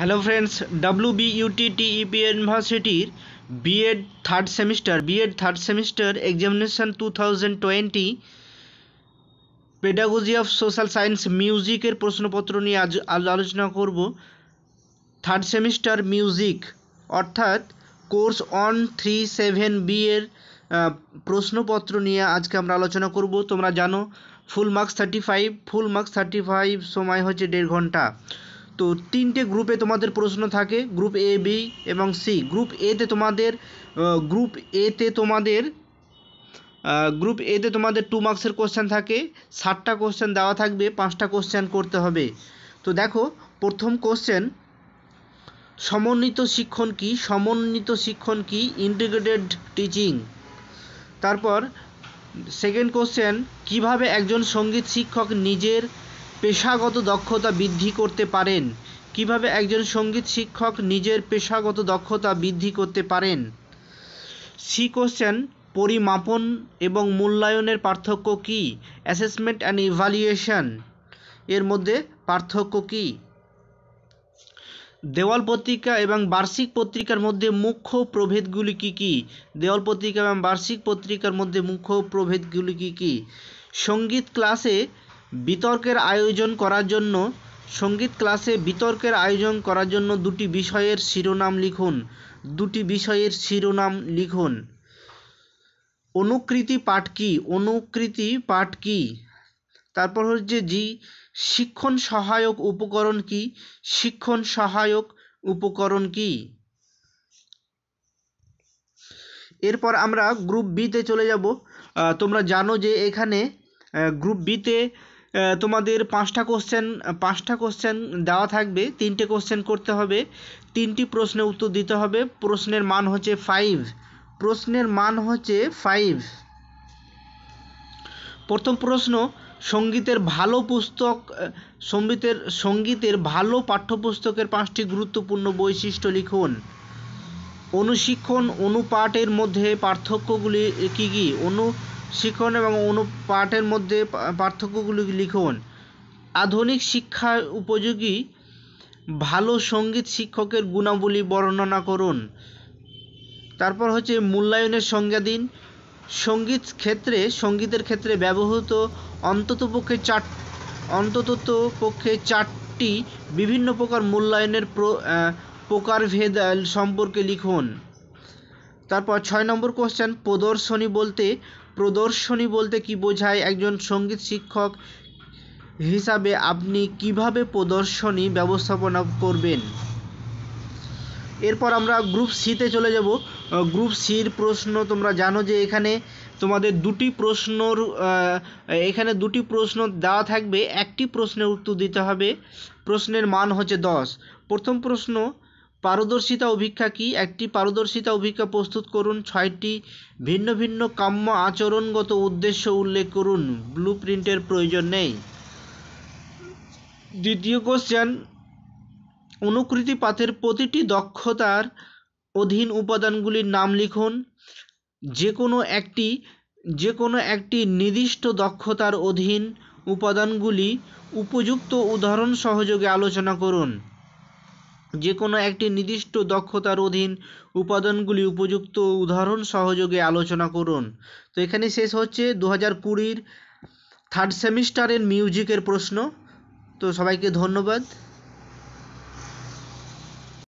hello friends ডাব্লু ইপি ইউনিভার্সিটির B Ed third semester B Ed third semester examination two thousand twenty pedagogy of social science মিউজিকের প্রশ্নপত্র নিয়ে আজ আলোচনা করব থার্ড সেমিস্টার মিউজিক অর্থাৎ course on three seven B প্রশ্নপত্র নিয়ে আজকে আমরা আলোচনা করব তোমরা জানো full marks thirty five full marks thirty five সময় হচ্ছে দেড় ঘন্টা তো তিনটে গ্রুপে তোমাদের প্রশ্ন থাকে গ্রুপ এ বি এবং সি গ্রুপ এতে তোমাদের গ্রুপ এতে তোমাদের গ্রুপ এতে তোমাদের টু মার্কসের কোশ্চেন থাকে ষাটটা কোশ্চেন দেওয়া থাকবে পাঁচটা কোশ্চেন করতে হবে তো দেখো প্রথম কোশ্চেন সমন্বিত শিক্ষণ কি সমন্বিত শিক্ষণ কি ইন্টিগ্রেটেড টিচিং তারপর সেকেন্ড কোশ্চেন কিভাবে একজন সঙ্গীত শিক্ষক নিজের পেশাগত দক্ষতা বৃদ্ধি করতে পারেন কিভাবে একজন সঙ্গীত শিক্ষক নিজের পেশাগত দক্ষতা বৃদ্ধি করতে পারেন সি কোশ্চেন পরিমাপন এবং মূল্যায়নের পার্থক্য কি অ্যাসেসমেন্ট অ্যান্ড ইভ্যালুয়েশন এর মধ্যে পার্থক্য কি দেওয়াল পত্রিকা এবং বার্ষিক পত্রিকার মধ্যে মুখ্য প্রভেদগুলি কি কি দেওয়াল পত্রিকা এবং বার্ষিক পত্রিকার মধ্যে মুখ্য প্রভেদগুলি কি কি সঙ্গীত ক্লাসে বিতর্কের আয়োজন করার জন্য সঙ্গীত ক্লাসে বিতর্কের আয়োজন করার জন্য দুটি বিষয়ের শিরোনাম লিখুন দুটি বিষয়ের শিরোনাম লিখুন অনুকৃতি পাঠ কি অনুকৃতি পাঠ কি তারপর হচ্ছে জি শিক্ষণ সহায়ক উপকরণ কি শিক্ষণ সহায়ক উপকরণ কি এরপর আমরা গ্রুপ বিতে চলে যাব তোমরা জানো যে এখানে গ্রুপ বিতে তোমাদের পাঁচটা কোশ্চেন পাঁচটা কোশ্চেন দেওয়া থাকবে তিনটে কোশ্চেন করতে হবে তিনটি প্রশ্নে উত্তর দিতে হবে প্রশ্নের মান হচ্ছে ফাইভ প্রশ্নের মান হচ্ছে ফাইভ প্রথম প্রশ্ন সঙ্গীতের ভালো পুস্তক সঙ্গীতের সঙ্গীতের ভালো পাঠ্যপুস্তকের পাঁচটি গুরুত্বপূর্ণ বৈশিষ্ট্য লিখুন অনুশিক্ষণ অনুপাঠের মধ্যে পার্থক্যগুলি কী কী অনু শিখন এবং অনুপাঠের মধ্যে পার্থক্যগুলি লিখুন আধুনিক শিক্ষার উপযোগী ভালো সঙ্গীত শিক্ষকের গুণাবলী বর্ণনা করুন তারপর হচ্ছে মূল্যায়নের সংজ্ঞা দিন সঙ্গীত ক্ষেত্রে সঙ্গীতের ক্ষেত্রে ব্যবহৃত অন্ততপক্ষে চার অন্তত পক্ষে চারটি বিভিন্ন প্রকার মূল্যায়নের প্রকারভেদ সম্পর্কে লিখুন তারপর ছয় নম্বর কোশ্চেন প্রদর্শনী বলতে প্রদর্শনী বলতে কী বোঝায় একজন সঙ্গীত শিক্ষক হিসাবে আপনি কিভাবে প্রদর্শনী ব্যবস্থাপনা করবেন এরপর আমরা গ্রুপ সিতে চলে যাব গ্রুপ সির প্রশ্ন তোমরা জানো যে এখানে তোমাদের দুটি প্রশ্নর এখানে দুটি প্রশ্ন দেওয়া থাকবে একটি প্রশ্নের উত্তর দিতে হবে প্রশ্নের মান হচ্ছে দশ প্রথম প্রশ্ন পারদর্শিতা অভিক্ষা কি একটি পারদর্শিতা অভিক্ষা প্রস্তুত করুন ছয়টি ভিন্ন ভিন্ন কাম্য আচরণগত উদ্দেশ্য উল্লেখ করুন ব্লু প্রিন্টের প্রয়োজন নেই দ্বিতীয় কোশ্চেন অনুকৃতি পাথের প্রতিটি দক্ষতার অধীন উপাদানগুলির নাম লিখুন যে কোনো একটি যে কোনো একটি নির্দিষ্ট দক্ষতার অধীন উপাদানগুলি উপযুক্ত উদাহরণ সহযোগে আলোচনা করুন যে কোনো একটি নির্দিষ্ট দক্ষতার অধীন উপাদানগুলি উপযুক্ত উদাহরণ সহযোগে আলোচনা করুন তো এখানে শেষ হচ্ছে দু হাজার কুড়ির থার্ড সেমিস্টারের মিউজিকের প্রশ্ন তো সবাইকে ধন্যবাদ